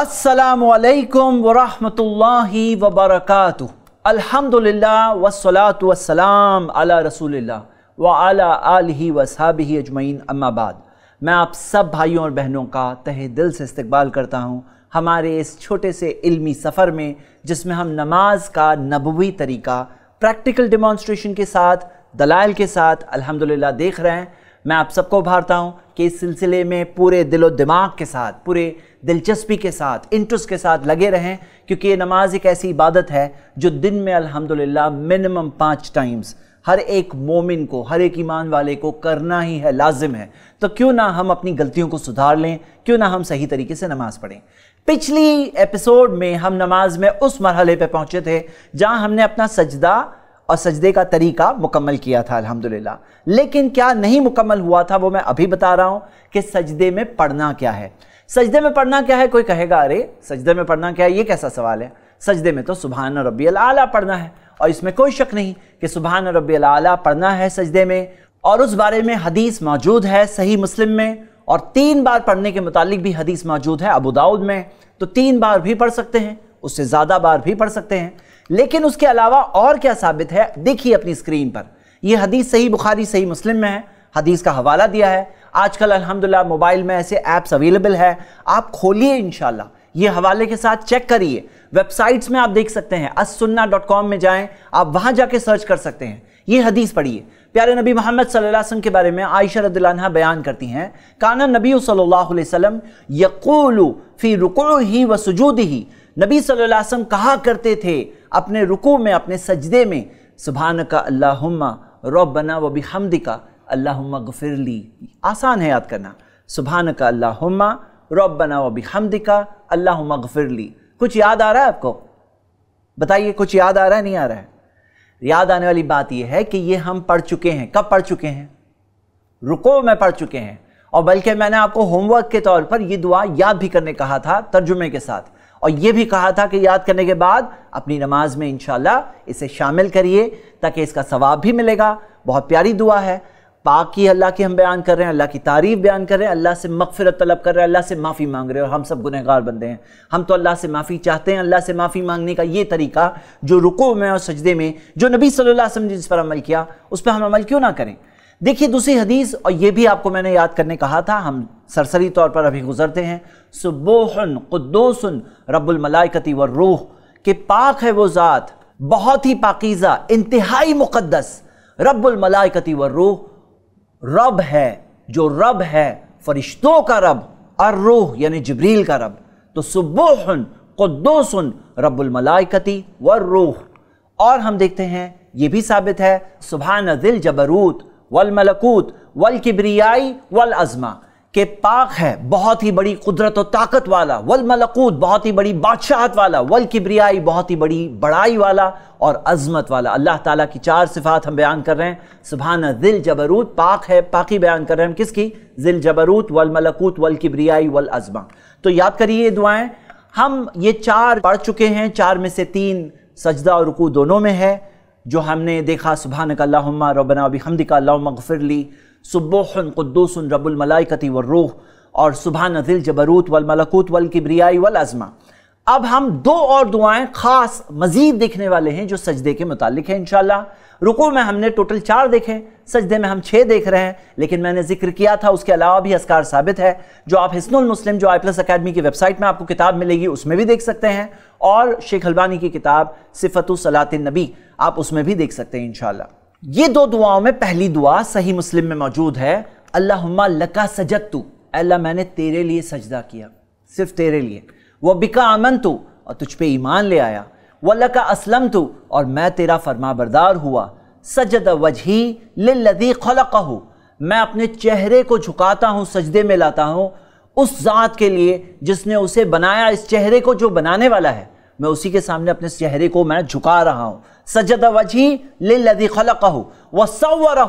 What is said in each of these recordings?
असलकम वरहि वबरक अलहमदिल्ला वसलात वसलाम अला रसूल व अला आलही ही अजमैन अम्माबाद मैं आप सब भाइयों और बहनों का तहे दिल से इस्तकबाल करता हूँ हमारे इस छोटे से इल्मी सफ़र में जिसमें हम नमाज का नबवी तरीका प्रैक्टिकल डिमॉन्स्ट्रेशन के साथ दलाइल के साथ अल्हम्दुलिल्लाह देख रहे हैं मैं आप सबको उभारता हूँ कि इस सिलसिले में पूरे दिलो दिमाग के साथ पूरे दिलचस्पी के साथ इंटरेस्ट के साथ लगे रहें क्योंकि ये नमाज एक ऐसी इबादत है जो दिन में अल्हम्दुलिल्लाह मिनिमम पाँच टाइम्स हर एक मोमिन को हर एक ईमान वाले को करना ही है लाजिम है तो क्यों ना हम अपनी गलतियों को सुधार लें क्यों ना हम सही तरीके से नमाज़ पढ़ें पिछली एपिसोड में हम नमाज में उस मरहले पर पहुँचे थे जहाँ हमने अपना सजदा और सजदे का तरीका मुकम्मल किया था अल्हम्दुलिल्लाह लेकिन क्या नहीं मुकम्मल हुआ था वो मैं अभी बता रहा हूँ कि सजदे में पढ़ना क्या है सजदे में पढ़ना क्या है कोई कहेगा अरे सजदे में पढ़ना क्या है ये कैसा सवाल है सजदे में तो सुबहान रबी आला पढ़ना है और इसमें कोई शक नहीं कि सुबहान रबी आला पढ़ना है सजदे में और उस बारे में हदीस मौजूद है सही मुस्लिम में और तीन बार पढ़ने के मुतालिक भी हदीस मौजूद है अबू दाऊद में तो तीन बार भी पढ़ सकते हैं उससे ज़्यादा बार भी पढ़ सकते हैं लेकिन उसके अलावा और क्या साबित है देखिए अपनी स्क्रीन पर यह हदीस सही बुखारी सही मुस्लिम में है हदीस का हवाला दिया है आजकल अल्हम्दुलिल्लाह मोबाइल में ऐसे ऐप्स अवेलेबल है आप खोलिए इनशाला ये हवाले के साथ चेक करिए वेबसाइट्स में आप देख सकते हैं असुन्ना डॉट कॉम में जाएं आप वहां जाके सर्च कर सकते हैं ये हदीस पढ़िए प्यारे नबी मोहम्मद वसल्लम के बारे में आयशा रदुल्ला बयान करती हैं काना नबी सल्लल्लाहु अलैहि वसल्लम यकूलु फी रुको ही व सजूद ही नबी सल्लासम कहा करते थे अपने रुको में अपने सजदे में सुबहान का अल्लाहुम्मा रौबना व भी का अल्लाहुम्मा गफिरली आसान है याद करना सुबहान का अल्लाहुम्मा रबना व बिहमद का अल्लाहुम्मा गफिरली कुछ याद आ रहा है आपको बताइए कुछ याद आ रहा है नहीं आ रहा है याद आने वाली बात यह है कि ये हम पढ़ चुके हैं कब पढ़ चुके हैं रुको में पढ़ चुके हैं और बल्कि मैंने आपको होमवर्क के तौर पर यह दुआ याद भी करने कहा था तर्जुमे के साथ और ये भी कहा था कि याद करने के बाद अपनी नमाज में इन इसे शामिल करिए ताकि इसका सवाब भी मिलेगा बहुत प्यारी दुआ है पाक की अल्लाह की हम बयान कर रहे हैं अल्लाह की तारीफ़ बयान कर रहे हैं अल्लाह से मगफरत तलब कर रहे हैं अल्लाह से माफ़ी मांग रहे हैं और हम सब गुनहगार बंदे हैं हम तो अल्लाह से माफ़ी चाहते हैं अल्लाह से माफ़ी मांगने का ये तरीका जो रुको में और सजदे में जो नबी सल्लल्लाहु अलैहि वसल्लम ने जिस पर अमल किया उस पर हम अमल क्यों ना करें देखिए दूसरी हदीस और ये भी आपको मैंने याद करने कहा था हम सरसरी तौर पर अभी गुजरते हैं सुबोहन कुदोसन रब्बुलमलाइकती व रूह के पाक है वो ज़ात बहुत ही पाकिज़ा इंतहाई मुक़दस रब्बुलमलाइकती व रूह रब है जो रब है फरिश्तों का रब और रूह यानी जबरील का रब तो सुबोहन कुदोसन रब्बुलमलाइकती व रूह और हम देखते हैं ये भी साबित है सुबह नजिल जबरूत वल मलकूत वल किबरियाई वल अज़मा के पाक है बहुत ही बड़ी कुदरत और ताकत वाला वल मलकूत बहुत ही बड़ी बादशाहत वाला वल किबरियाई बहुत ही बड़ी बड़ाई वाला और अजमत वाला अल्लाह ताला की चार सिफात हम बयान कर रहे हैं सुबहाना दिल जबरूत पाक है पाकी बयान कर रहे हैं हम किसकी दिल जबरूत वल मलकूत वल किबरियाई वल अजमा तो याद करिए ये दुआएँ हम ये चार पढ़ चुके हैं चार में से तीन सजदा और रुकू दोनों में है जो हमने देखा सुबह नकल्ला रबना हमदिका गफ़िरली सुबोहन कुद्दूसन रबुलमलाइकती व रूह और सुबह नजिल जबरूत वलमलकूत वल किब्रियाई वल अज़मा अब हम दो और दुआएँ ख़ास मज़ीद देखने वाले हैं जो सजदे के मुतालिक हैं इन रुको में हमने टोटल चार देखे सजदे में हम छह देख रहे हैं लेकिन मैंने जिक्र किया था उसके अलावा भी असकार साबित है जो आप हिस्नुल मुस्लिम जो आई प्लस अकेडमी की वेबसाइट में आपको किताब मिलेगी उसमें भी देख सकते हैं और शेख हलवानी की किताब सिफतु सलात नबी आप उसमें भी देख सकते हैं इन ये दो दुआओं में पहली दुआ सही मुस्लिम में मौजूद है अल्लाह लका सजत तू अल्लाह मैंने तेरे लिए सजदा किया सिर्फ तेरे लिए वह बिका अमन तू और तुझ पे ईमान ले आया वल्ला का असलम तू और मैं तेरा फरमा बरदार हुआ सजद वजही लदी खलक मैं अपने चेहरे को झुकाता हूँ सजदे में लाता हूँ उस ज़ात के लिए जिसने उसे बनाया इस चेहरे को जो बनाने वाला है मैं उसी के सामने अपने चेहरे को मैं झुका रहा हूँ सजद वजही वजी लदी खलक वह सवर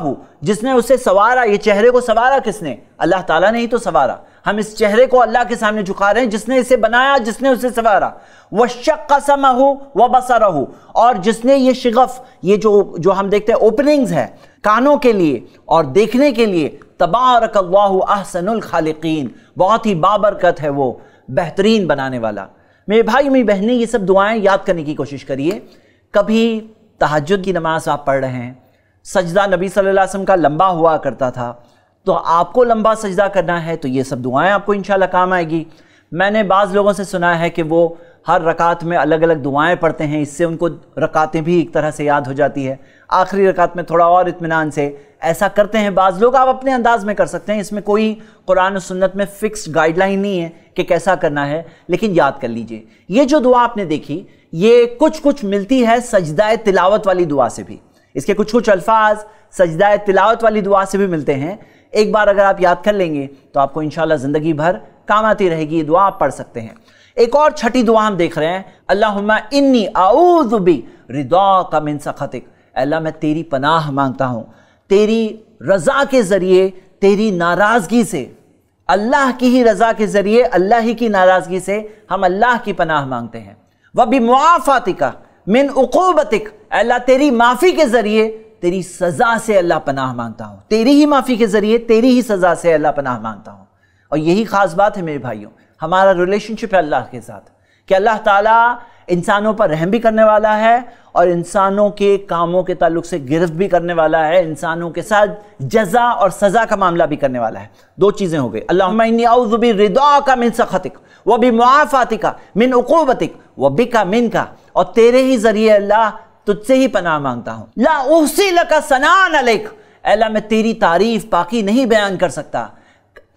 जिसने उसे सवारा ये चेहरे को सवारा किसने अल्लाह ताला ने ही तो सवारा हम इस चेहरे को अल्लाह के सामने झुका रहे हैं जिसने इसे बनाया जिसने उसे सवारा वह शक का समा हो वह बसा हो और जिसने ये शिगफ ये जो जो हम देखते हैं ओपनिंग्स है कानों के लिए और देखने के लिए तबारक अहसनुल खालिकीन बहुत ही बाबरकत है वो बेहतरीन बनाने वाला मेरे भाई मेरी बहनें ये सब दुआएं याद करने की कोशिश करिए कभी तहजद की नमाज़ आप पढ़ रहे हैं सजदा नबी सल्लल्लाहु अलैहि वसल्लम का लंबा हुआ करता था तो आपको लंबा सजदा करना है तो ये सब दुआएं आपको इन काम आएगी मैंने बाज़ लोगों से सुना है कि वो हर रकात में अलग अलग दुआएं पढ़ते हैं इससे उनको रकातें भी एक तरह से याद हो जाती है आखिरी रकात में थोड़ा और इतमान से ऐसा करते हैं बाज़ लोग आप अपने अंदाज़ में कर सकते हैं इसमें कोई कुरान सुन्नत में फ़िक्स गाइडलाइन नहीं है कि कैसा करना है लेकिन याद कर लीजिए ये जो दुआ आपने देखी ये कुछ कुछ मिलती है सजदाए तिलावत वाली दुआ से भी इसके कुछ कुछ अल्फाज सजदा तिलावत वाली दुआ से भी मिलते हैं एक बार अगर आप याद कर लेंगे तो आपको इंशाल्लाह ज़िंदगी भर काम आती रहेगी ये दुआ आप पढ़ सकते हैं एक और छठी दुआ हम देख रहे हैं अल्लाह इन्नी आऊजुबी रिदा का मिन सखतिक अल्लाह मैं तेरी पनाह मांगता हूँ तेरी रज़ा के ज़रिए तेरी नाराज़गी से अल्लाह की ही रज़ा के ज़रिए अल्लाह ही की नाराज़गी से हम अल्लाह की पनाह मांगते हैं वह भी मुआफ़ातिका मिन उकूबतिक अल्लाह तेरी माफ़ी के ज़रिए तेरी सज़ा से अल्लाह पनाह मांगता हूँ तेरी ही माफ़ी के ज़रिए तेरी ही सज़ा से अल्लाह पनाह मांगता हूँ और यही ख़ास बात है मेरे भाइयों हमारा रिलेशनशिप है अल्लाह के साथ कि अल्लाह ताला इंसानों पर रहम भी करने वाला है और इंसानों के कामों के ताल्लुक से गिरफ्त भी करने वाला है इंसानों के साथ जजा और सज़ा का मामला भी करने वाला है दो चीज़ें हो गई अल्लाह रिदा का मिन सखतिक व भी मुआफ़ातिका मिन उकूबतिक व बिका मिन का और तेरे ही ज़रिए अल्लाह तुझसे ही पनाह मांगता हूँ ला उसी लका सनान अलेख अल्लाह मैं तेरी तारीफ बाकी नहीं बयान कर सकता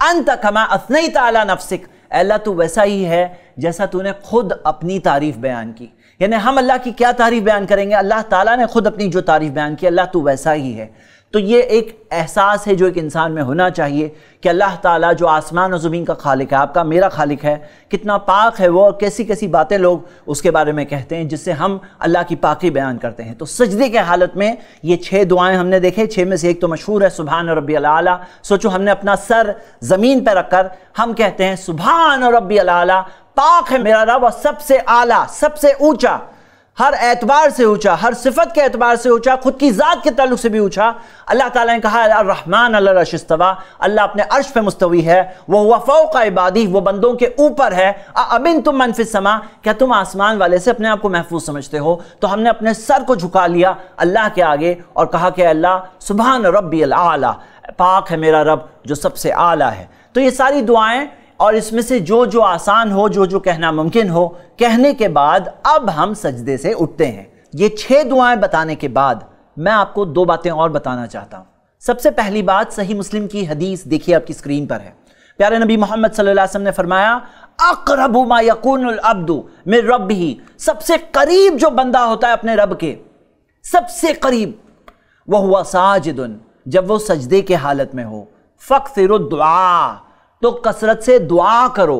अंत कमा असनई ताला नफसिक अल्लाह तू वैसा ही है जैसा तूने खुद अपनी तारीफ बयान की यानी हम अल्लाह की क्या तारीफ बयान करेंगे अल्लाह ताला ने खुद अपनी जो तारीफ बयान की अल्लाह तू वैसा ही है तो ये एक एहसास है जो एक इंसान में होना चाहिए कि अल्लाह ताला जो आसमान और ज़मीन का खालिक है आपका मेरा खालिक है कितना पाक है वो और कैसी कैसी बातें लोग उसके बारे में कहते हैं जिससे हम अल्लाह की पाकी बयान करते हैं तो सजदे के हालत में ये छः दुआएं हमने देखे छः में से एक तो मशहूर है सुबहान और रबी अला सोचो हमने अपना सर ज़मीन पर रखकर हम कहते हैं सुबहान और रबी अला पाक है मेरा रब और सबसे आला सबसे ऊँचा हर एतबार से ऊँचा हर सिफत के एतबार से ऊँचा खुद की ज़ात के ताल्लुक से भी ऊँचा अल्लाह ताला ने कहा रहमान अल्लाशवा अल्लाह अपने अर्श पे मुस्तवी है वह हुआ फ़ौक इबादी वो बंदों के ऊपर है अबिन तुम मनफिस समा क्या तुम आसमान वाले से अपने आप को महफूज समझते हो तो हमने अपने सर को झुका लिया अल्लाह के आगे और कहा कि अल्लाह सुबहान रबी आला पाक है मेरा रब जो सबसे आला है तो ये सारी दुआएँ और इसमें से जो जो आसान हो जो जो कहना मुमकिन हो कहने के बाद अब हम सजदे से उठते हैं ये छह दुआएं बताने के बाद मैं आपको दो बातें और बताना चाहता हूं सबसे पहली बात सही मुस्लिम की हदीस देखिए आपकी स्क्रीन पर है प्यारे नबी मोहम्मद सल्लल्लाहु ने फरमाया अकरबु मा यकूनुल अब्दु रब ही सबसे करीब जो बंदा होता है अपने रब के सबसे करीब वह हुआ साजिदन जब वो सजदे के हालत में हो फ़क्र दुआ तो कसरत से दुआ करो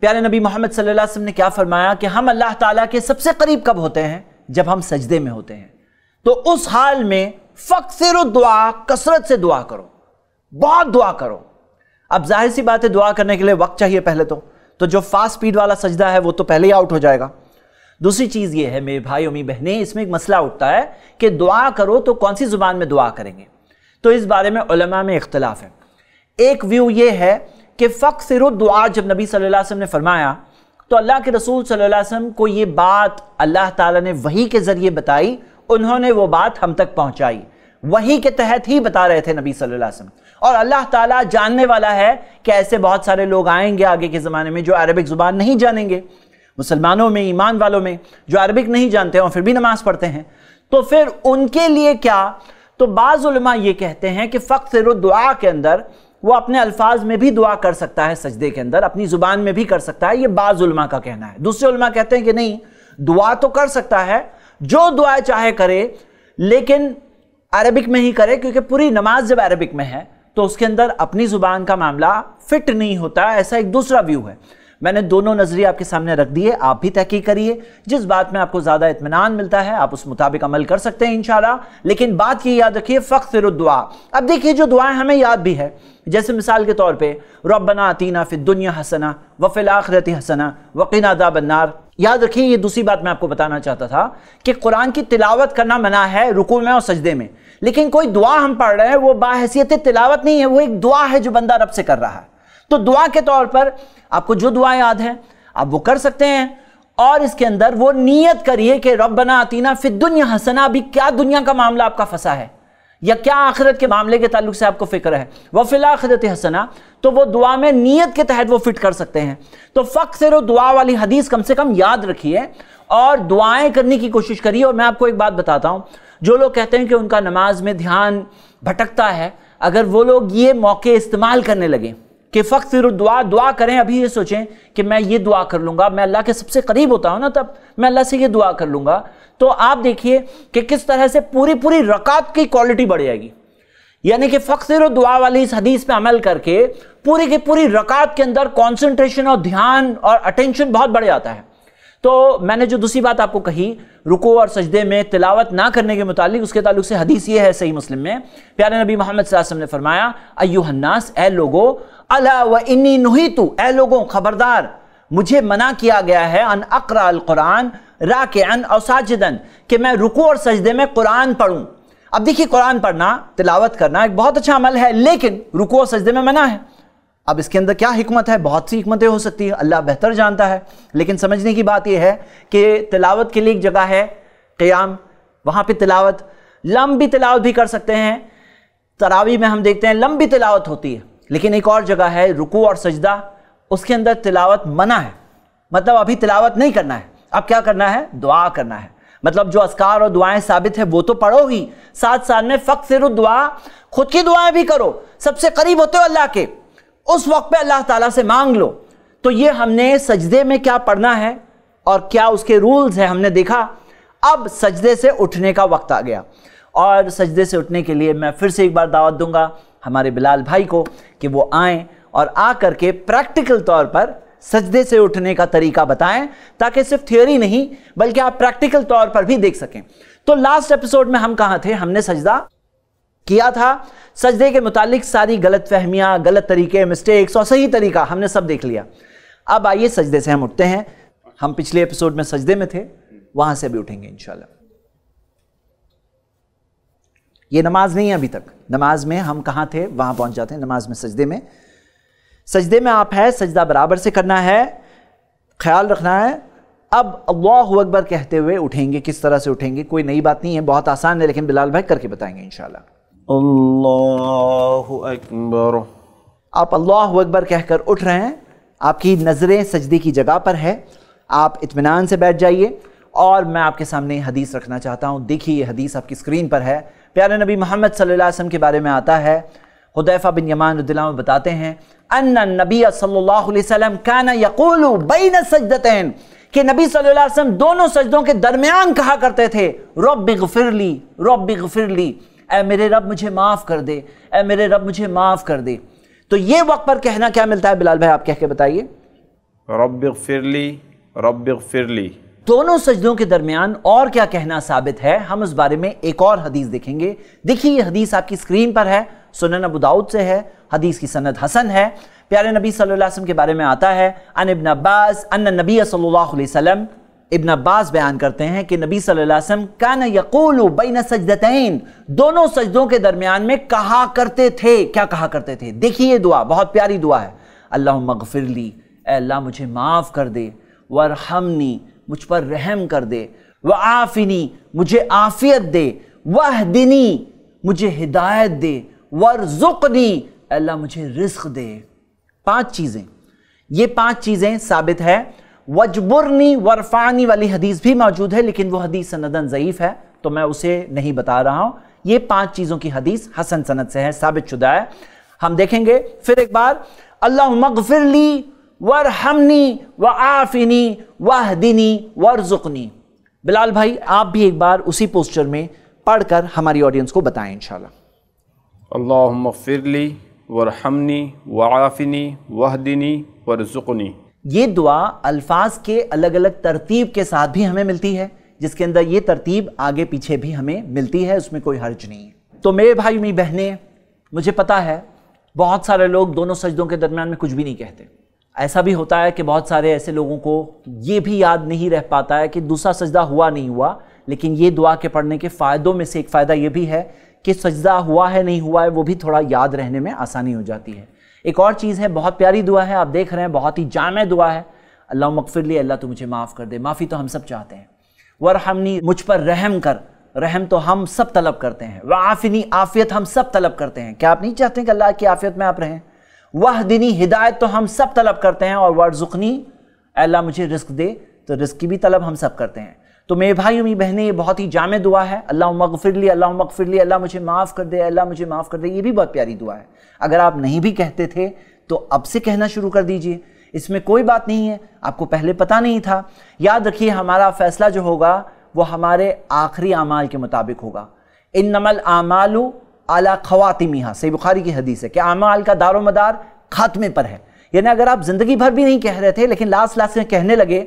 प्यारे नबी मोहम्मद सल्लल्लाहु अलैहि वसल्लम ने क्या फरमाया कि हम अल्लाह ताला के सबसे करीब कब होते हैं जब हम सजदे में होते हैं तो उस हाल में फकसर दुआ कसरत से दुआ करो बहुत दुआ करो अब जाहिर सी बात है दुआ करने के लिए वक्त चाहिए पहले तो तो जो फास्ट स्पीड वाला सजदा है वो तो पहले ही आउट हो जाएगा दूसरी चीज़ ये है मेरे भाई और बहने इसमें एक मसला उठता है कि दुआ करो तो कौन सी ज़ुबान में दुआ करेंगे तो इस बारे में उलमा में इख्तलाफ है एक व्यू ये है कि फ़क दुआ जब नबी सल्लल्लाहु अलैहि वसल्लम ने फरमाया तो अल्लाह के रसूल सल्लल्लाहु अलैहि वसल्लम को ये बात अल्लाह ताला ने वही के ज़रिए बताई उन्होंने वो बात हम तक पहुँचाई वही के तहत ही बता रहे थे नबी सल्लल्लाहु अलैहि वसल्लम और अल्लाह ताला जानने वाला है कि ऐसे बहुत सारे लोग आएंगे आगे के ज़माने में जो अरबिक ज़ुबान नहीं जानेंगे मुसलमानों में ईमान वालों में जो अरबिक नहीं जानते और फिर भी नमाज़ पढ़ते हैं तो फिर उनके लिए क्या तो बाज़ुलमा ये कहते हैं कि फ़ख्र दुआ के अंदर वो अपने अल्फाज में भी दुआ कर सकता है सजदे के अंदर अपनी ज़ुबान में भी कर सकता है ये बाज़ का कहना है दूसरे उलमा कहते हैं कि नहीं दुआ तो कर सकता है जो दुआ चाहे करे लेकिन अरबिक में ही करे क्योंकि पूरी नमाज जब अरबिक में है तो उसके अंदर अपनी ज़ुबान का मामला फिट नहीं होता ऐसा एक दूसरा व्यू है मैंने दोनों नज़रिए आपके सामने रख दिए आप भी तहकीक करिए जिस बात में आपको ज़्यादा इतमान मिलता है आप उस मुताबिक अमल कर सकते हैं इन लेकिन बात ये याद रखिए फ़ख्र दुआ अब देखिए जो दुआएं हमें याद भी है जैसे मिसाल के तौर पे रबना आतीना फिर दुनिया हसना वफिल आखरत हसना वकीना बनार याद रखिए ये दूसरी बात मैं आपको बताना चाहता था कि कुरान की तिलावत करना मना है रुकू में और सजदे में लेकिन कोई दुआ हम पढ़ रहे हैं वो बाहसीत तिलावत नहीं है वो एक दुआ है जो बंदा रब से कर रहा है तो दुआ के तौर पर आपको जो दुआ याद है आप वो कर सकते हैं और इसके अंदर वो नीयत करिए कि रब बना आतीना फिर दुनिया हसना अभी क्या दुनिया का मामला आपका फंसा है या क्या आखिरत के मामले के ताल्लुक से आपको फिक्र है वह आखिरत हसना तो वो दुआ में नीयत के तहत वो फिट कर सकते हैं तो फ़क से दुआ वाली हदीस कम से कम याद रखिए और दुआएं करने की कोशिश करिए और मैं आपको एक बात बताता हूँ जो लोग कहते हैं कि उनका नमाज में ध्यान भटकता है अगर वो लोग ये मौके इस्तेमाल करने लगें कि फ़क्त दुआ दुआ करें अभी ये सोचें कि मैं ये दुआ कर लूँगा मैं अल्लाह के सबसे करीब होता हूँ ना तब मैं अल्लाह से ये दुआ कर लूँगा तो आप देखिए कि किस तरह से पूरी पूरी रकात की क्वालिटी बढ़ जाएगी यानी कि फ़क्र दुआ वाली इस हदीस पे अमल करके पूरी की पूरी रकात के अंदर कॉन्सेंट्रेशन और ध्यान और अटेंशन बहुत बढ़ जाता है तो मैंने जो दूसरी बात आपको कही रुको और सजदे में तिलावत ना करने के मुतालिक उसके तालुक से हदीस ये है सही मुस्लिम में प्यारे नबी मोहम्मद वसल्लम ने फरमाया अयुहन्नास ए लोगो अला व इन्नी नुही तू ए लोगों खबरदार मुझे मना किया गया है अन अकरा अल कुरान रा के अन और साजिदन कि मैं रुको और सजदे में कुरान पढ़ूं अब देखिए कुरान पढ़ना तिलावत करना एक बहुत अच्छा अमल है लेकिन रुको और सजदे में मना है अब इसके अंदर क्या हिकमत है बहुत सी हमतें हो सकती है अल्लाह बेहतर जानता है लेकिन समझने की बात यह है कि तिलावत के लिए एक जगह है क़याम वहाँ पर तिलावत लंबी तिलावत भी कर सकते हैं तरावी में हम देखते हैं लंबी तिलावत होती है लेकिन एक और जगह है रुकू और सजदा उसके अंदर तिलावत मना है मतलब अभी तिलावत नहीं करना है अब क्या करना है दुआ करना है मतलब जो असकार और दुआएं साबित है वो तो पढ़ो ही साथ साथ में फ़क्र दुआ खुद की दुआएं भी करो सबसे करीब होते हो अल्लाह के उस वक्त पे अल्लाह ताला से मांग लो तो ये हमने सजदे में क्या पढ़ना है और क्या उसके रूल्स हैं हमने देखा अब सजदे से उठने का वक्त आ गया और सजदे से उठने के लिए मैं फिर से एक बार दावत दूंगा हमारे बिलाल भाई को कि वो आए और आ करके प्रैक्टिकल तौर पर सजदे से उठने का तरीका बताएं ताकि सिर्फ थ्योरी नहीं बल्कि आप प्रैक्टिकल तौर पर भी देख सकें तो लास्ट एपिसोड में हम कहाँ थे हमने सजदा किया था सजदे के मुतालिक सारी गलत फहमियाँ गलत तरीके मिस्टेक्स और सही तरीका हमने सब देख लिया अब आइए सजदे से हम उठते हैं हम पिछले एपिसोड में सजदे में थे वहाँ से भी उठेंगे इन ये नमाज नहीं है अभी तक नमाज में हम कहाँ थे वहाँ पहुँच जाते हैं नमाज में सजदे में सजदे में आप है सजदा बराबर से करना है ख्याल रखना है अब अल्लाह अकबर कहते हुए उठेंगे किस तरह से उठेंगे कोई नई बात नहीं है बहुत आसान है लेकिन बिलाल भाई करके बताएंगे इंशाल्लाह अल्लाह अकबर आप अल्लाह अकबर कहकर उठ रहे हैं आपकी नज़रें सजदे की जगह पर है आप इतमान से बैठ जाइए और मैं आपके सामने हदीस रखना चाहता हूँ देखिए ये हदीस आपकी स्क्रीन पर है प्यारे नबी मोहम्मद सल्लल्लाहु अलैहि वसल्लम के बारे में आता है हुदैफा बिन यमान में बताते हैं अन्ना नबी सल्लल्लाहु अलैहि वसल्लम काना यकूलु बैन सजदतैन कि नबी सल्लल्लाहु अलैहि वसल्लम दोनों सजदों के दरमियान कहा करते थे रब गफिरली रब गफिरली ए मेरे रब मुझे माफ़ कर दे ए मेरे रब मुझे माफ़ कर दे तो ये वक्त पर कहना क्या मिलता है बिलाल भाई आप कह के बताइए रब फिरली रब फिरली दोनों सजदों के दरमियान और क्या कहना साबित है हम उस बारे में एक और हदीस देखेंगे देखिए ये हदीस आपकी स्क्रीन पर है सुनन अबू दाऊद से है हदीस की सनद हसन है प्यारे नबी सल्लल्लाहु अलैहि वसल्लम के बारे में आता है अन इब्न अब्बास अन नबी सल्लल्लाहु अलैहि वसल्लम इबन अब्बास बयान करते हैं कि नबी वसम का न यकूल बैन सजदतैन दोनों सजदों के दरमियान में कहा करते थे क्या कहा करते थे देखिए दुआ बहुत प्यारी दुआ है अल्लाह मगफिरली अल्लाह मुझे माफ़ कर दे वरहमनी मुझ पर रहम कर दे व आफिनी मुझे आफियत दे वह दिनी मुझे हिदायत दे वरजुकनी अल्लाह मुझे रिस्क दे पांच चीज़ें ये पांच चीज़ें साबित है वजबुरनी वरफानी वाली हदीस भी मौजूद है लेकिन वह हदीस सनदन ज़यीफ़ है तो मैं उसे नहीं बता रहा हूँ ये पांच चीज़ों की हदीस हसन सनद से है साबित शुदा है हम देखेंगे फिर एक बार अल्लाह मगफिरली हमनी व आफिनी वह वर जुकनी बिलाल भाई आप भी एक बार उसी पोस्टर में पढ़कर हमारी ऑडियंस को बताएं इंशाल्लाह अल्लाह मगफिरली वरहमनी दिनी वहदिनी वरजुकनी ये दुआ अल्फाज के अलग अलग तरतीब के साथ भी हमें मिलती है जिसके अंदर ये तरतीब आगे पीछे भी हमें मिलती है उसमें कोई हर्ज नहीं है तो मेरे भाई मेरी बहनें मुझे पता है बहुत सारे लोग दोनों सजदों के दरमियान में कुछ भी नहीं कहते ऐसा भी होता है कि बहुत सारे ऐसे लोगों को ये भी याद नहीं रह पाता है कि दूसरा सजदा हुआ नहीं हुआ लेकिन ये दुआ के पढ़ने के फ़ायदों में से एक फ़ायदा ये भी है कि सजदा हुआ है नहीं हुआ है वो भी थोड़ा याद रहने में आसानी हो जाती है एक और चीज़ है बहुत प्यारी दुआ है आप देख रहे हैं बहुत ही जाम दुआ है अल्लाह मकफिरली अल्लाह तो मुझे माफ़ कर दे माफ़ी तो हम सब चाहते हैं वरहमनी मुझ पर रहम कर रहम तो हम सब तलब करते हैं आफिनी आफियत हम सब तलब करते हैं क्या आप नहीं चाहते कि अल्लाह की आफियत में आप रहें वह दिनी हिदायत तो हम सब तलब करते हैं और वर जुखनी अल्लाह मुझे रिस्क दे तो रिस्क की भी तलब हम सब करते हैं तो मेरे भाई मेरी बहने ये बहुत ही जामे दुआ है अल्लाह मगफिरली अल्लाह मगफिरली अल्लाह मुझे माफ़ कर दे अल्लाह मुझे माफ़ कर दे ये भी बहुत प्यारी दुआ है अगर आप नहीं भी कहते थे तो अब से कहना शुरू कर दीजिए इसमें कोई बात नहीं है आपको पहले पता नहीं था याद रखिए हमारा फ़ैसला जो होगा वो हमारे आखिरी अमाल के मुताबिक होगा इन नमल आमालू आला ख़वातिमिहा सही बुखारी की हदीस है कि आमाल का दारो मदार खात्मे पर है यानी अगर आप ज़िंदगी भर भी नहीं कह रहे थे लेकिन लास्ट लास्ट में कहने लगे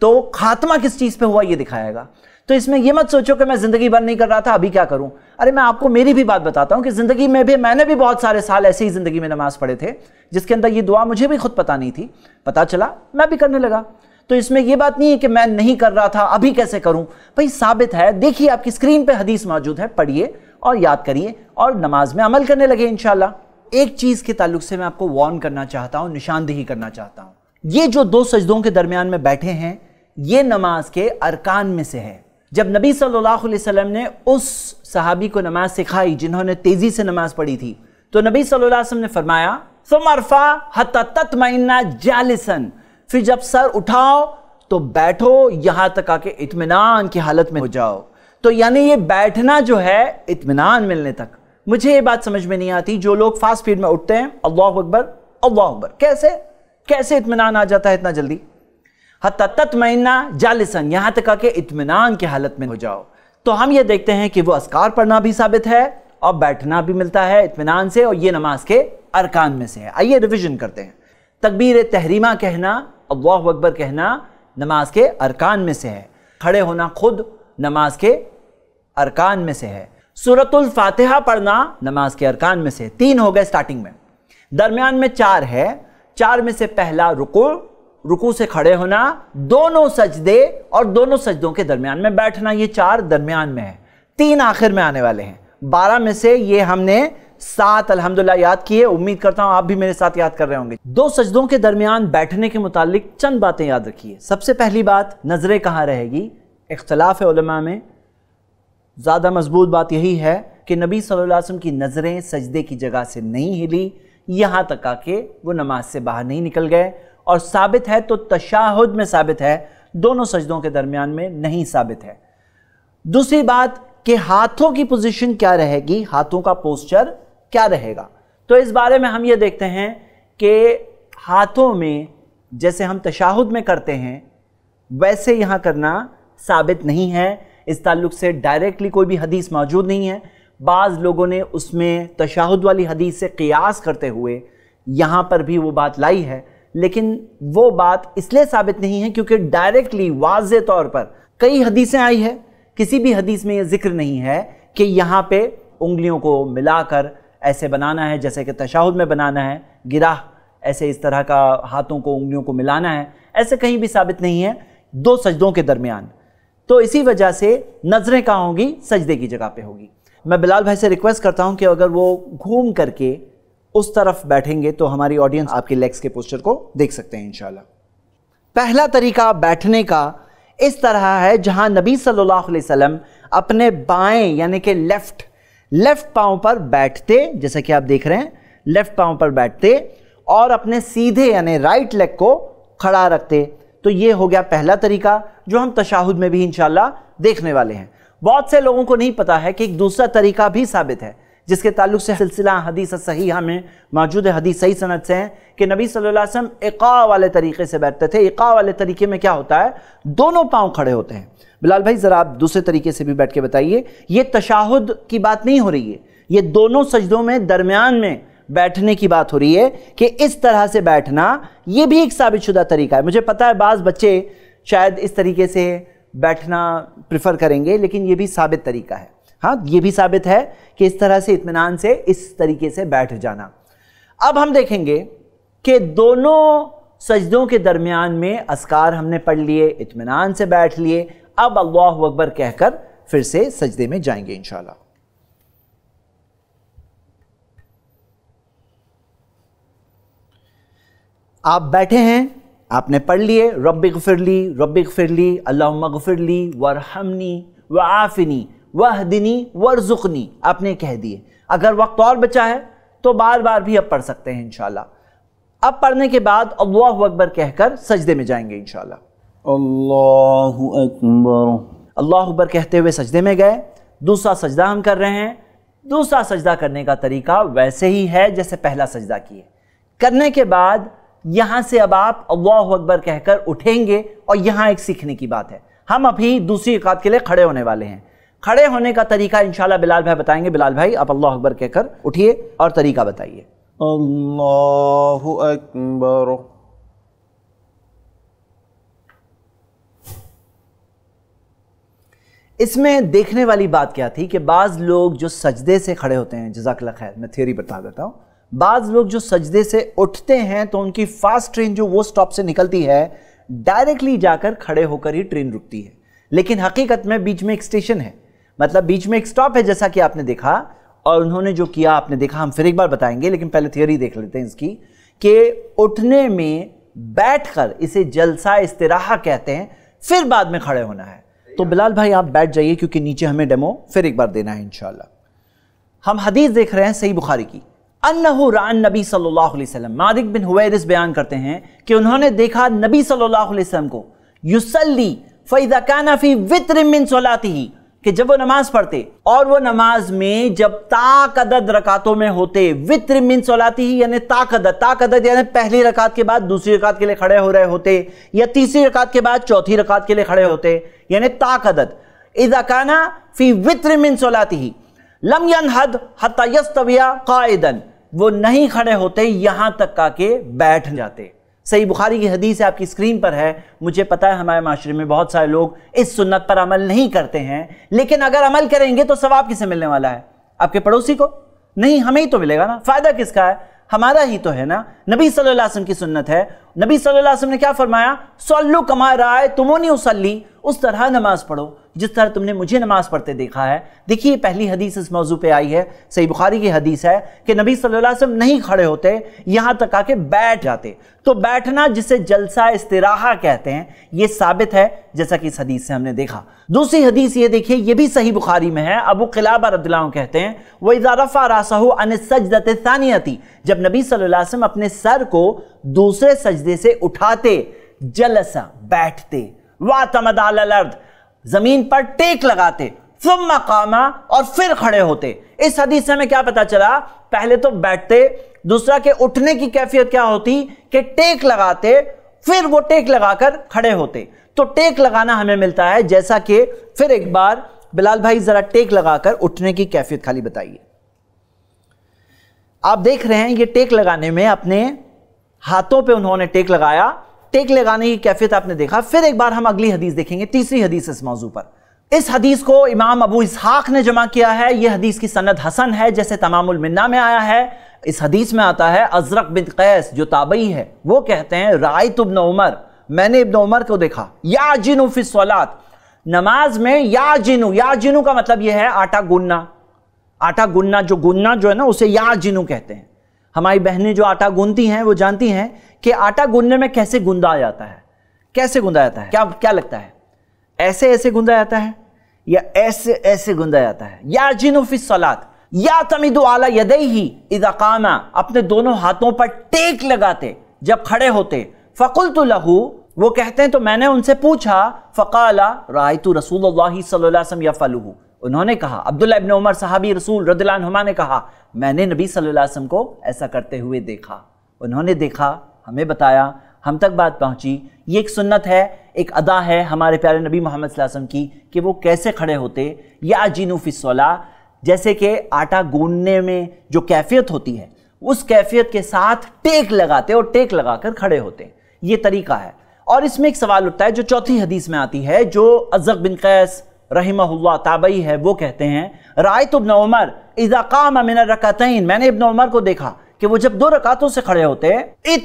तो खात्मा किस चीज़ पे हुआ ये दिखाएगा तो इसमें ये मत सोचो कि मैं ज़िंदगी भर नहीं कर रहा था अभी क्या करूं अरे मैं आपको मेरी भी बात बताता हूं कि ज़िंदगी में भी मैंने भी बहुत सारे साल ऐसे ही ज़िंदगी में नमाज़ पढ़े थे जिसके अंदर ये दुआ मुझे भी खुद पता नहीं थी पता चला मैं भी करने लगा तो इसमें यह बात नहीं है कि मैं नहीं कर रहा था अभी कैसे करूं भाई साबित है देखिए आपकी स्क्रीन पर हदीस मौजूद है पढ़िए और याद करिए और नमाज में अमल करने लगे इनशाला एक चीज़ के ताल्लुक से मैं आपको वार्न करना चाहता हूँ निशानदेही करना चाहता हूं ये जो दो सजदों के दरमियान में बैठे हैं ये नमाज के अरकान में से है जब नबी सल्लल्लाहु अलैहि वसल्लम ने उस सहाबी को नमाज सिखाई जिन्होंने तेज़ी से नमाज पढ़ी थी तो नबी सल्लल्लाहु अलैहि वसल्लम ने फरमाया सुमरफा हतमना जालिसन फिर जब सर उठाओ तो बैठो यहाँ तक आके इतमान की हालत में हो जाओ तो यानी ये बैठना जो है इतमान मिलने तक मुझे ये बात समझ में नहीं आती जो लोग फास्ट फीड में उठते हैं अल्लाह अकबर अल्लाह अकबर कैसे कैसे इतमान आ जाता है इतना जल्दी हत तत्मैना जालिसन यहाँ तक के इतमान की हालत में हो जाओ तो हम ये देखते हैं कि वो असकार पढ़ना भी साबित है और बैठना भी मिलता है इतमान से और ये नमाज के अरकान में से है आइए रिविजन करते हैं तकबीर तहरीमा कहना अल्लाह अकबर कहना नमाज के अरकान में से है खड़े होना खुद नमाज के अरकान में से है सूरतुल फातिहा पढ़ना नमाज के अरकान में से तीन हो गए स्टार्टिंग में दरमियान में चार है चार में से पहला रुको रुकू से खड़े होना दोनों सजदे और दोनों सजदों के दरमियान में बैठना ये चार दरमियान में है तीन आखिर में आने वाले हैं बारह में से ये हमने सात अल्हम्दुलिल्लाह याद किए उम्मीद करता हूं आप भी मेरे साथ याद कर रहे होंगे दो सजदों के दरमियान बैठने के मुतालिक चंद बातें याद रखिए सबसे पहली बात नज़रें कहाँ रहेगी इख्तलाफ उलमा में ज़्यादा मजबूत बात यही है कि नबी सल्लल्लाहु अलैहि वसल्लम की नज़रें सजदे की जगह से नहीं हिली यहाँ तक आके वो नमाज से बाहर नहीं निकल गए और साबित है तो तशाहुद में साबित है दोनों सजदों के दरमियान में नहीं साबित है दूसरी बात कि हाथों की पोजीशन क्या रहेगी हाथों का पोस्चर क्या रहेगा तो इस बारे में हम ये देखते हैं कि हाथों में जैसे हम तशाहुद में करते हैं वैसे यहाँ करना साबित नहीं है इस ताल्लुक से डायरेक्टली कोई भी हदीस मौजूद नहीं है बाज़ लोगों ने उसमें तशाहुद वाली हदीस से कयास करते हुए यहाँ पर भी वो बात लाई है लेकिन वो बात इसलिए साबित नहीं है क्योंकि डायरेक्टली वाज तौर पर कई हदीसें आई है किसी भी हदीस में ये जिक्र नहीं है कि यहाँ पे उंगलियों को मिलाकर ऐसे बनाना है जैसे कि तशाहुद में बनाना है गिराह ऐसे इस तरह का हाथों को उंगलियों को मिलाना है ऐसे कहीं भी साबित नहीं है दो सजदों के दरमियान तो इसी वजह से नज़रें कहाँ होंगी सजदे की जगह पे होगी मैं बिलाल भाई से रिक्वेस्ट करता हूँ कि अगर वो घूम करके उस तरफ बैठेंगे तो हमारी ऑडियंस आपके लेग्स के पोस्चर को देख सकते हैं इंशाल्लाह पहला तरीका बैठने का इस तरह है जहां नबी सल्लल्लाहु अलैहि वसल्लम अपने बाएं यानी कि लेफ्ट लेफ्ट पांव पर बैठते जैसा कि आप देख रहे हैं लेफ्ट पांव पर बैठते और अपने सीधे यानी राइट लेग को खड़ा रखते तो ये हो गया पहला तरीका जो हम तशाहुद में भी इंशाल्लाह देखने वाले हैं बहुत से लोगों को नहीं पता है कि एक दूसरा तरीका भी साबित है जिसके ताल्लुक से सिलसिला हदीस सही हमें हाँ मौजूद है हदीस सही सनत से हैं कि नबी सल्लल्लाहु अलैहि वसल्लम इका वाले तरीके से बैठते थे इका वाले तरीके में क्या होता है दोनों पाँव खड़े होते हैं बिलाल भाई ज़रा आप दूसरे तरीके से भी बैठ के बताइए ये तशाहुद की बात नहीं हो रही है ये दोनों सजदों में दरमियान में बैठने की बात हो रही है कि इस तरह से बैठना ये भी एक साबित शुदा तरीका है मुझे पता है बाज़ बच्चे शायद इस तरीके से बैठना प्रेफर करेंगे लेकिन ये भी साबित तरीका है हाँ ये भी साबित है कि इस तरह से इतमान से इस तरीके से बैठ जाना अब हम देखेंगे कि दोनों सजदों के दरमियान में असकार हमने पढ़ लिए इतमान से बैठ लिए अब अल्लाह अकबर कहकर फिर से सजदे में जाएंगे इंशाल्लाह आप बैठे हैं आपने पढ़ लिए रब फिरली रब फिरली अल्लाह मगफिरली वरहमनी व आफिनी वह दिनी वर्जुकनी आपने कह दिए अगर वक्त और बचा है तो बार बार भी अब पढ़ सकते हैं इनशाला अब पढ़ने के बाद अल्लाह अकबर कहकर सजदे में जाएंगे इनशाला अल्लाह अकबर अल्लाह अकबर कहते हुए सजदे में गए दूसरा सजदा हम कर रहे हैं दूसरा सजदा करने का तरीका वैसे ही है जैसे पहला सजदा किए करने के बाद यहाँ से अब आप अल्लाह अकबर कहकर उठेंगे और यहाँ एक सीखने की बात है हम अभी दूसरी इकात के लिए खड़े होने वाले हैं खड़े होने का तरीका इंशाल्लाह बिलाल भाई बताएंगे बिलाल भाई आप अल्लाह अकबर कहकर उठिए और तरीका बताइए इसमें देखने वाली बात क्या थी कि बाज़ लोग जो सजदे से खड़े होते हैं जजाकला खैर मैं थ्योरी बता देता हूँ बाज़ लोग जो सजदे से उठते हैं तो उनकी फ़ास्ट ट्रेन जो वो स्टॉप से निकलती है डायरेक्टली जाकर खड़े होकर ही ट्रेन रुकती है लेकिन हकीकत में बीच में एक स्टेशन है मतलब बीच में एक स्टॉप है जैसा कि आपने देखा और उन्होंने जो किया आपने देखा हम फिर एक बार बताएंगे लेकिन पहले थियोरी देख लेते हैं इसकी कि उठने में बैठकर इसे जलसा इस्तेराहा कहते हैं फिर बाद में खड़े होना है तो बिलाल भाई आप बैठ जाइए क्योंकि नीचे हमें डेमो फिर एक बार देना है इनशाला हम हदीस देख रहे हैं सही बुखारी की अन्नहु रान नबी सल्लल्लाहु अलैहि वसल्लम मादिक बिन हुवैरिस बयान करते हैं कि उन्होंने देखा नबी सल्लल्लाहु अलैहि वसल्लम को युसल्ली फैदा काना फी वित्र मिन सलाती कि जब वो नमाज पढ़ते और वो नमाज में जब ताकदद रकातों में होते वित्र मिन सोलाती ही यानी ताकदत ताकदत यानी पहली रकात के बाद दूसरी रकात के लिए खड़े हो रहे होते या तीसरी रकात के बाद चौथी रकात के लिए खड़े होते यानी ताकदत इजाकाना फी वित्र मिन सोलाती ही लम यन हद हतायस्तविया कायदन वो नहीं खड़े होते यहां तक का के बैठ जाते सही बुखारी की हदीस आपकी स्क्रीन पर है मुझे पता है हमारे माशरे में बहुत सारे लोग इस सुन्नत पर अमल नहीं करते हैं लेकिन अगर अमल करेंगे तो सवाब किसे मिलने वाला है आपके पड़ोसी को नहीं हमें ही तो मिलेगा ना फ़ायदा किसका है हमारा ही तो है ना नबी सल्लल्लाहु की सुन्नत है नबी सल्लल्लाहु ने क्या फरमाया सल्लु कमा राय तुमो नहीं उस तरह नमाज़ पढ़ो जिस तरह तुमने मुझे नमाज पढ़ते देखा है देखिए पहली हदीस इस मौजू पे आई है सही बुखारी की हदीस है कि नबी सल्लल्लाहु अलैहि वसल्लम नहीं खड़े होते यहां तक आके बैठ जाते तो बैठना जिसे जलसा इस्तराहा कहते हैं ये साबित है जैसा कि इस हदीस से हमने देखा दूसरी हदीस ये देखिए ये भी सही बुखारी में है अबू किलाबा रद्ला कहते हैं वह इजारफ़ा रासाहू अन सजदत सानियती जब नबी सल्लल्लाहु अलैहि वसल्लम अपने सर को दूसरे सजदे से उठाते जलसा बैठते वाह तमदाल अर्द जमीन पर टेक लगाते फिर मकामा और फिर खड़े होते इस हदीस से हमें क्या पता चला पहले तो बैठते दूसरा के उठने की कैफियत क्या होती कि टेक लगाते फिर वो टेक लगाकर खड़े होते तो टेक लगाना हमें मिलता है जैसा कि फिर एक बार बिलाल भाई ज़रा टेक लगाकर उठने की कैफियत खाली बताइए आप देख रहे हैं ये टेक लगाने में अपने हाथों पे उन्होंने टेक लगाया टेक लगाने की कैफियत आपने देखा फिर एक बार हम अगली हदीस देखेंगे तीसरी हदीस इस मौजू पर इस हदीस को इमाम अबू इसहाक ने जमा किया है यह हदीस की सन्नत हसन है जैसे तमाम उलमिन्ना में आया है इस हदीस में आता है अजरक बिन कैस जो ताबई है वो कहते हैं राय तुबन उमर मैंने इब्न उमर को देखा या जिनू फिसलात नमाज में या जिनू या जिनू का मतलब यह है आटा गुन्ना आटा गुन्ना जो गुन्ना जो है ना उसे या जिनू कहते हैं हमारी बहनें जो आटा गूंथती हैं वो जानती हैं कि आटा गूंदने में कैसे गूंदा जाता है कैसे गूंदा जाता है क्या क्या लगता है ऐसे ऐसे गूंदा जाता है या ऐसे ऐसे गूंदा जाता है या जिनोफी सलात या तमिदो आला यदई ही इदाकामा अपने दोनों हाथों पर टेक लगाते जब खड़े होते फ़कुल तो लहू वो कहते हैं तो मैंने उनसे पूछा फ़काला रायतु रसूल सल्लम या फ़लू उन्होंने कहा अब्दुल्ला इबन उमर साहबी रसूल रदलान हुमा ने कहा मैंने नबी सल्लल्लाहु अलैहि वसल्लम को ऐसा करते हुए देखा उन्होंने देखा हमें बताया हम तक बात पहुंची ये एक सुन्नत है एक अदा है हमारे प्यारे नबी मोहम्मद वसम की कि वो कैसे खड़े होते या जीनूफ़िसला जैसे कि आटा गूंदने में जो कैफियत होती है उस कैफियत के साथ टेक लगाते और टेक लगाकर खड़े होते ये तरीका है और इसमें एक सवाल उठता है जो चौथी हदीस में आती है जो अजक बिन कैस रही ताबई है वो कहते हैं राय तो इबन उमर इज़ाक़ाम अमिन मैंने इबन उमर को देखा कि वो जब दो रकातों से खड़े होते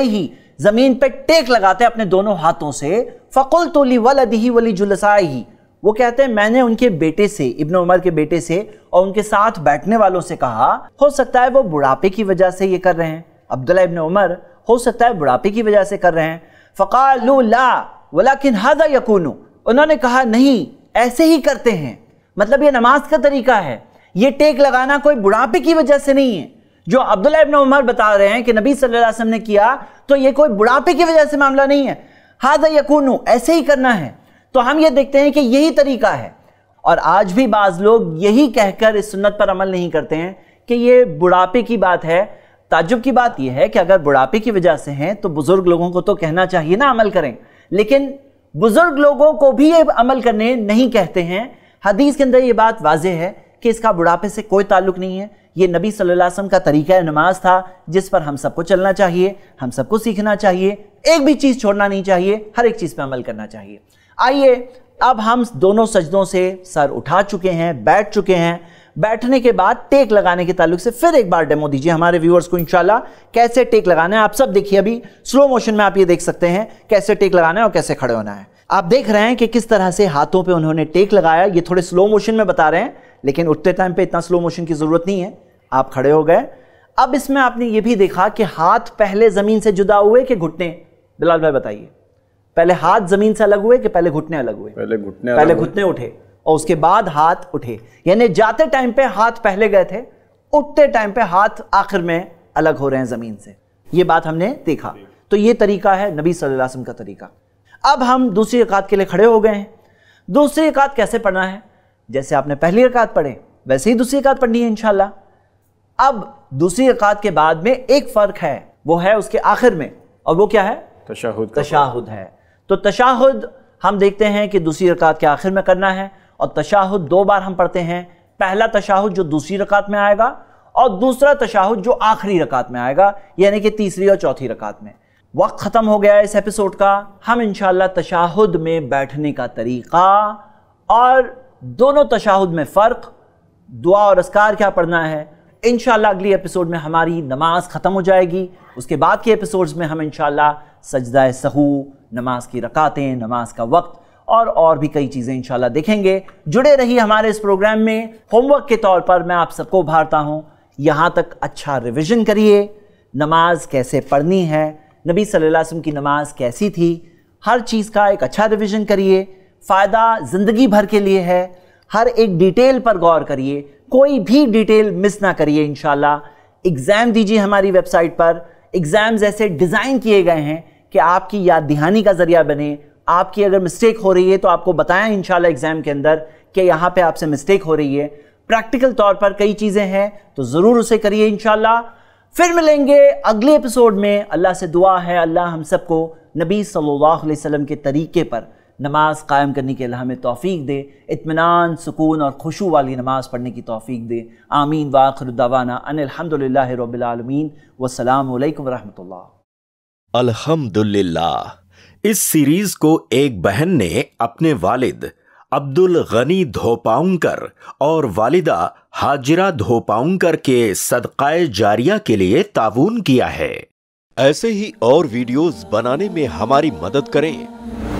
ही जमीन पे टेक लगाते अपने दोनों हाथों से फ़कुल तो ली वल अदही वली ही वो कहते हैं मैंने उनके बेटे से इब्न उमर के बेटे से और उनके साथ बैठने वालों से कहा हो सकता है वो बुढ़ापे की वजह से ये कर रहे हैं अब्दुल्ला इब्न उमर हो सकता है बुढ़ापे की वजह से कर रहे हैं फ़कालू ला वलाकिन हादा यकून उन्होंने कहा नहीं ऐसे ही करते हैं मतलब ये नमाज का तरीका है ये टेक लगाना कोई बुढ़ापे की वजह से नहीं है जो अब्दुल्ला इब्न उमर बता रहे हैं कि नबी सल्लल्लाहु अलैहि वसल्लम ने किया तो ये कोई बुढ़ापे की वजह से मामला नहीं है हाद यकून ऐसे ही करना है तो हम ये देखते हैं कि यही तरीका है और आज भी बाज़ लोग यही कहकर इस सुन्नत पर अमल नहीं करते हैं कि ये बुढ़ापे की बात है ताजुब की बात यह है कि अगर बुढ़ापे की वजह से हैं तो बुज़ुर्ग लोगों को तो कहना चाहिए ना अमल करें लेकिन बुज़ुर्ग लोगों को भी ये अमल करने नहीं कहते हैं हदीस के अंदर ये बात वाजे है कि इसका बुढ़ापे से कोई ताल्लुक नहीं है ये नबी सल्लल्लाहु अलैहि वसल्लम का तरीका नमाज था जिस पर हम सबको चलना चाहिए हम सबको सीखना चाहिए एक भी चीज़ छोड़ना नहीं चाहिए हर एक चीज़ पर अमल करना चाहिए आइए अब हम दोनों सजदों से सर उठा चुके हैं बैठ चुके हैं बैठने के बाद टेक लगाने के ताल्लुक से फिर एक बार डेमो दीजिए हमारे व्यूअर्स को इंशाल्लाह कैसे टेक लगाना है आप सब देखिए अभी स्लो मोशन में आप ये देख सकते हैं कैसे टेक लगाना है और कैसे खड़े होना है आप देख रहे हैं कि किस तरह से हाथों पे उन्होंने टेक लगाया ये थोड़े स्लो मोशन में बता रहे हैं लेकिन उठते टाइम पे इतना स्लो मोशन की ज़रूरत नहीं है आप खड़े हो गए अब इसमें आपने ये भी देखा कि हाथ पहले ज़मीन से जुदा हुए कि घुटने बिलाल भाई बताइए पहले हाथ ज़मीन से अलग हुए कि पहले घुटने अलग हुए पहले घुटने पहले घुटने उठे और उसके बाद हाथ उठे यानी जाते टाइम पे हाथ पहले गए थे उठते टाइम पे हाथ आखिर में अलग हो रहे हैं ज़मीन से ये बात हमने देखा तो ये तरीका है नबी सल्लल्लाहु अलैहि वसल्लम का तरीका अब हम दूसरी एकात के लिए खड़े हो गए हैं दूसरी एकात कैसे पढ़ना है जैसे आपने पहली रकात पढ़े वैसे ही दूसरी रकात पढ़नी है इनशाला अब दूसरी रकात के बाद में एक फ़र्क है वो है उसके आखिर में और वो क्या है तशाहुद तशाहुद है तो तशाहुद हम देखते हैं कि दूसरी रकात के आखिर में करना है और तशाहुद दो बार हम पढ़ते हैं पहला तशाहुद जो दूसरी रकात में आएगा और दूसरा तशाहुद जो आखिरी रकात में आएगा यानी कि तीसरी और चौथी रकात में वक्त ख़त्म हो गया है इस एपिसोड का हम इन तशाहुद में बैठने का तरीक़ा और दोनों तशाहुद में फ़र्क दुआ और असकार क्या पढ़ना है इन अगली एपिसोड में हमारी नमाज ख़त्म हो जाएगी उसके बाद के एपिसोड्स में हम इन सजदा सहू नमाज की रकातें नमाज का वक्त और और भी कई चीज़ें इंशाल्लाह देखेंगे जुड़े रहिए हमारे इस प्रोग्राम में होमवर्क के तौर पर मैं आप सबको उभारता हूँ यहाँ तक अच्छा रिविज़न करिए नमाज कैसे पढ़नी है नबी सल्लल्लाहु अलैहि वसल्लम की नमाज कैसी थी हर चीज़ का एक अच्छा रिविज़न करिए फ़ायदा ज़िंदगी भर के लिए है हर एक डिटेल पर गौर करिए कोई भी डिटेल मिस ना करिए इन एग्ज़ाम दीजिए हमारी वेबसाइट पर एग्ज़ाम्स ऐसे डिज़ाइन किए गए हैं कि आपकी याद दहानी का ज़रिया बने आपकी अगर मिस्टेक हो रही है तो आपको बताएं इन एग्ज़ाम के अंदर कि यहाँ पे आपसे मिस्टेक हो रही है प्रैक्टिकल तौर पर कई चीज़ें हैं तो ज़रूर उसे करिए इन फिर मिलेंगे अगले एपिसोड में अल्लाह से दुआ है अल्लाह हम सबको नबी सल्लल्लाहु अलैहि वसल्लम के तरीके पर नमाज कायम करने के लिए हमें तोफ़ी दे इतमान सुकून और खुशू वाली नमाज़ पढ़ने की तोफ़ी दे आमीन वाखरदावाना अनिलहमदिल्ला रबालमीन वसलम वरहमल अलहमदुल्ला इस सीरीज़ को एक बहन ने अपने वालिद अब्दुल गनी धोपाउंकर और वालिदा हाजिरा धोपाउंकर के सदकाए जारिया के लिए ताउन किया है ऐसे ही और वीडियोस बनाने में हमारी मदद करें